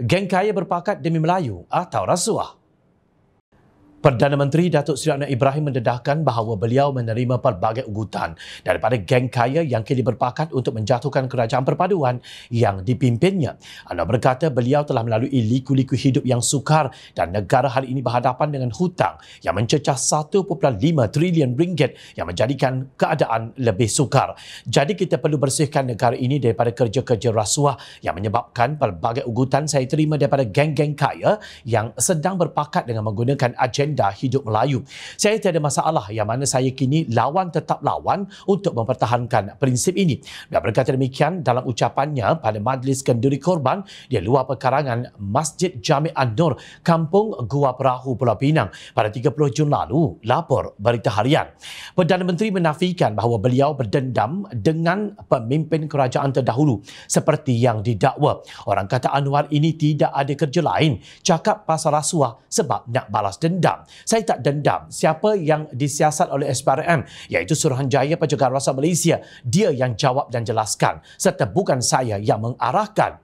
geng kaya berpakat demi Melayu atau rasuah. Perdana Menteri Datuk Seri Anwar Ibrahim mendedahkan bahawa beliau menerima pelbagai ugutan daripada geng kaya yang kini berpakat untuk menjatuhkan kerajaan perpaduan yang dipimpinnya. Anwar berkata beliau telah melalui liku-liku hidup yang sukar dan negara hari ini berhadapan dengan hutang yang mencecah 1.5 trilion ringgit yang menjadikan keadaan lebih sukar. Jadi kita perlu bersihkan negara ini daripada kerja-kerja rasuah yang menyebabkan pelbagai ugutan saya terima daripada geng-geng kaya yang sedang berpakat dengan menggunakan agen agenda hidup Melayu. Saya tiada masalah yang mana saya kini lawan tetap lawan untuk mempertahankan prinsip ini. Dan berkata demikian dalam ucapannya pada majlis kenduri korban di luar pekarangan Masjid Jami' An-Nur, Kampung Gua Perahu, Pulau Pinang pada 30 Jun lalu, lapor berita harian. Perdana Menteri menafikan bahawa beliau berdendam dengan pemimpin kerajaan terdahulu seperti yang didakwa. Orang kata Anwar ini tidak ada kerja lain cakap pasal rasuah sebab nak balas dendam. Saya tak dendam siapa yang disiasat oleh SPRM iaitu Suruhanjaya Pencegahan Rasuah Malaysia. Dia yang jawab dan jelaskan serta bukan saya yang mengarahkan.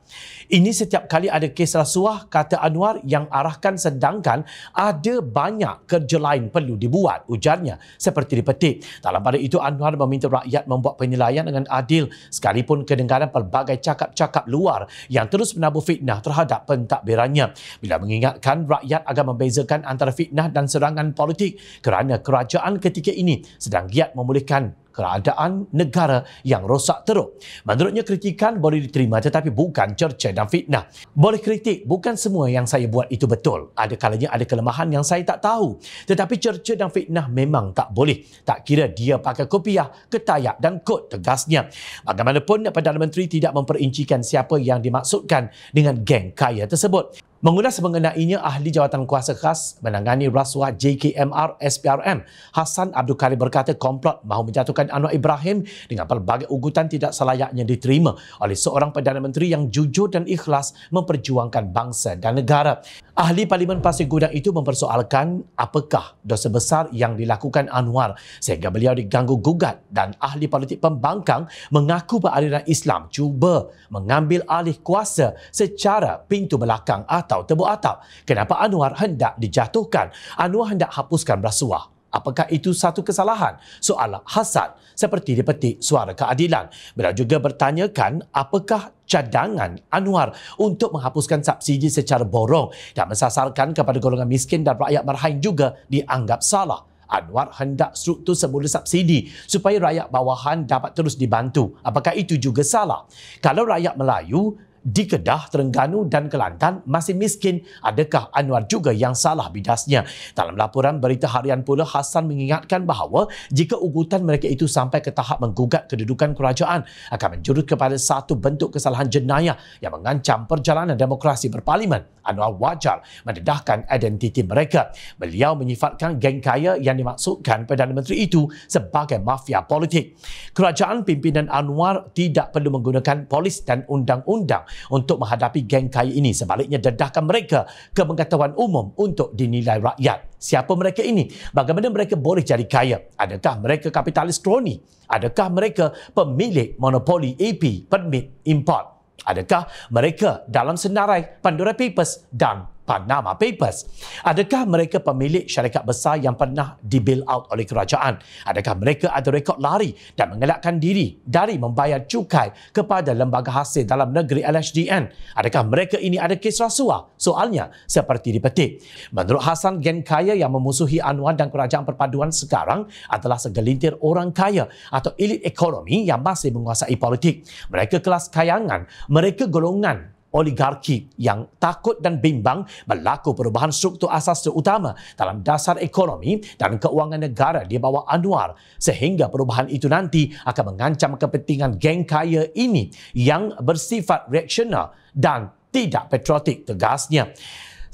Ini setiap kali ada kes rasuah kata Anwar yang arahkan sedangkan ada banyak kerja lain perlu dibuat ujarnya seperti dipetik. Dalam pada itu Anwar meminta rakyat membuat penilaian dengan adil sekalipun kedengaran pelbagai cakap-cakap luar yang terus menabur fitnah terhadap pentadbirannya. Bila mengingatkan rakyat agar membezakan antara fitnah dan serangan politik kerana kerajaan ketika ini sedang giat memulihkan keadaan negara yang rosak teruk. Menurutnya kritikan boleh diterima tetapi bukan cerca dan fitnah. Boleh kritik, bukan semua yang saya buat itu betul. Ada kalanya ada kelemahan yang saya tak tahu. Tetapi cerca dan fitnah memang tak boleh. Tak kira dia pakai kopiah, ketayak dan kot tegasnya. Bagaimanapun, Perdana Menteri tidak memperincikan siapa yang dimaksudkan dengan geng kaya tersebut. Mengulas mengenainya, ahli jawatan kuasa khas menangani rasuah JKMR SPRM, Hassan Abdul Karim berkata komplot mahu menjatuhkan dan Anwar Ibrahim dengan pelbagai ugutan tidak selayaknya diterima oleh seorang Perdana Menteri yang jujur dan ikhlas memperjuangkan bangsa dan negara. Ahli Parlimen Pasir Gudang itu mempersoalkan apakah dosa besar yang dilakukan Anwar sehingga beliau diganggu gugat dan ahli politik pembangkang mengaku beraliran Islam cuba mengambil alih kuasa secara pintu belakang atau tebu atap. Kenapa Anwar hendak dijatuhkan? Anwar hendak hapuskan rasuah. Apakah itu satu kesalahan? Soalan hasad seperti dipetik suara keadilan. Beliau juga bertanyakan apakah cadangan Anwar untuk menghapuskan subsidi secara borong dan mensasarkan kepada golongan miskin dan rakyat marhain juga dianggap salah. Anwar hendak struktur semula subsidi supaya rakyat bawahan dapat terus dibantu. Apakah itu juga salah? Kalau rakyat Melayu di Kedah, Terengganu dan Kelantan masih miskin. Adakah Anwar juga yang salah bidasnya? Dalam laporan berita harian pula, Hassan mengingatkan bahawa jika ugutan mereka itu sampai ke tahap menggugat kedudukan kerajaan akan menjurut kepada satu bentuk kesalahan jenayah yang mengancam perjalanan demokrasi berparlimen. Anwar wajar mendedahkan identiti mereka. Beliau menyifatkan geng kaya yang dimaksudkan Perdana Menteri itu sebagai mafia politik. Kerajaan pimpinan Anwar tidak perlu menggunakan polis dan undang-undang untuk menghadapi geng kaya ini. Sebaliknya dedahkan mereka ke pengetahuan umum untuk dinilai rakyat. Siapa mereka ini? Bagaimana mereka boleh jadi kaya? Adakah mereka kapitalis kroni? Adakah mereka pemilik monopoli AP, e permit import? Adakah mereka dalam senarai Pandora Papers dan Panama Papers. Adakah mereka pemilik syarikat besar yang pernah di out oleh kerajaan? Adakah mereka ada rekod lari dan mengelakkan diri dari membayar cukai kepada lembaga hasil dalam negeri LHDN? Adakah mereka ini ada kes rasuah? Soalnya seperti dipetik. Menurut Hasan, gen kaya yang memusuhi Anwar dan kerajaan perpaduan sekarang adalah segelintir orang kaya atau elit ekonomi yang masih menguasai politik. Mereka kelas kayangan, mereka golongan oligarki yang takut dan bimbang berlaku perubahan struktur asas terutama dalam dasar ekonomi dan keuangan negara di bawah Anwar sehingga perubahan itu nanti akan mengancam kepentingan geng kaya ini yang bersifat reaksional dan tidak patriotik tegasnya.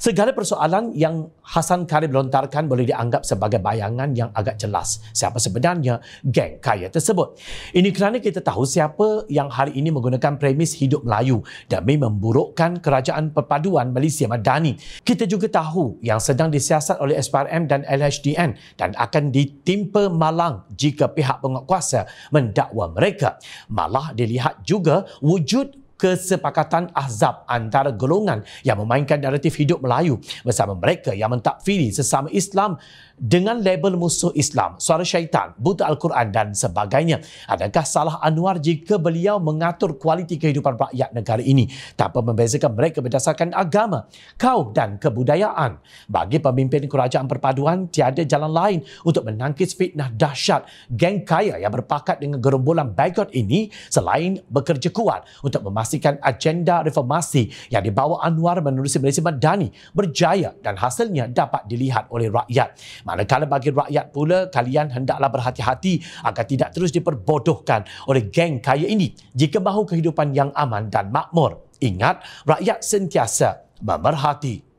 Segala persoalan yang Hasan Karib lontarkan boleh dianggap sebagai bayangan yang agak jelas siapa sebenarnya geng kaya tersebut. Ini kerana kita tahu siapa yang hari ini menggunakan premis hidup Melayu demi memburukkan kerajaan perpaduan Malaysia Madani. Kita juga tahu yang sedang disiasat oleh SPRM dan LHDN dan akan ditimpa malang jika pihak penguatkuasa mendakwa mereka. Malah dilihat juga wujud kesepakatan ahzab antara golongan yang memainkan naratif hidup Melayu bersama mereka yang mentakfiri sesama Islam dengan label musuh Islam, suara syaitan, buta Al-Quran dan sebagainya. Adakah salah Anwar jika beliau mengatur kualiti kehidupan rakyat negara ini tanpa membezakan mereka berdasarkan agama, kaum dan kebudayaan? Bagi pemimpin kerajaan perpaduan, tiada jalan lain untuk menangkis fitnah dahsyat geng kaya yang berpakat dengan gerombolan bagot ini selain bekerja kuat untuk memastikan memastikan agenda reformasi yang dibawa Anwar menerusi Malaysia Madani berjaya dan hasilnya dapat dilihat oleh rakyat. Manakala bagi rakyat pula, kalian hendaklah berhati-hati agar tidak terus diperbodohkan oleh geng kaya ini jika mahu kehidupan yang aman dan makmur. Ingat, rakyat sentiasa memerhati.